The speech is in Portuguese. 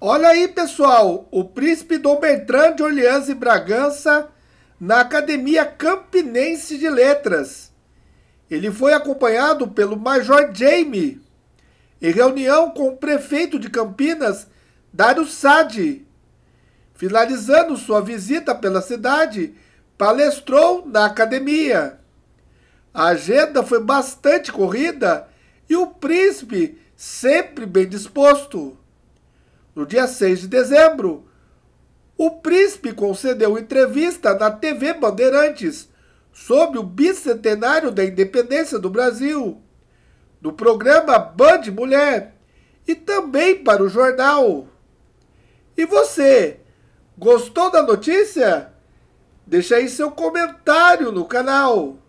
Olha aí, pessoal, o príncipe Dom Bertrand de Orleans e Bragança na Academia Campinense de Letras. Ele foi acompanhado pelo Major Jamie, em reunião com o prefeito de Campinas, Dário Sade. Finalizando sua visita pela cidade, palestrou na academia. A agenda foi bastante corrida e o príncipe sempre bem disposto. No dia 6 de dezembro, o príncipe concedeu entrevista na TV Bandeirantes sobre o bicentenário da independência do Brasil, no programa Band Mulher e também para o jornal. E você, gostou da notícia? Deixe aí seu comentário no canal.